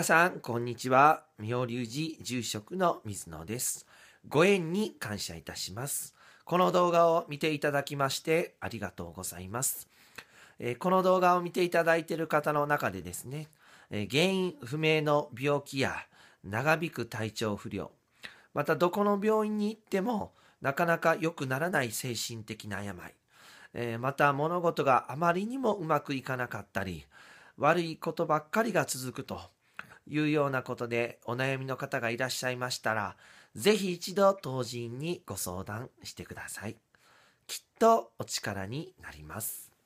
皆さん、こんにちは。妙隆寺住職の水野です。ご縁に感謝いたします。この動画を見ていただきましてありがとうございます。えー、この動画を見ていただいている方の中でですね、えー、原因不明の病気や長引く体調不良、またどこの病院に行ってもなかなか良くならない精神的な病、えー、また物事があまりにもうまくいかなかったり、悪いことばっかりが続くと、いうようなことでお悩みの方がいらっしゃいましたら、ぜひ一度当人にご相談してください。きっとお力になります。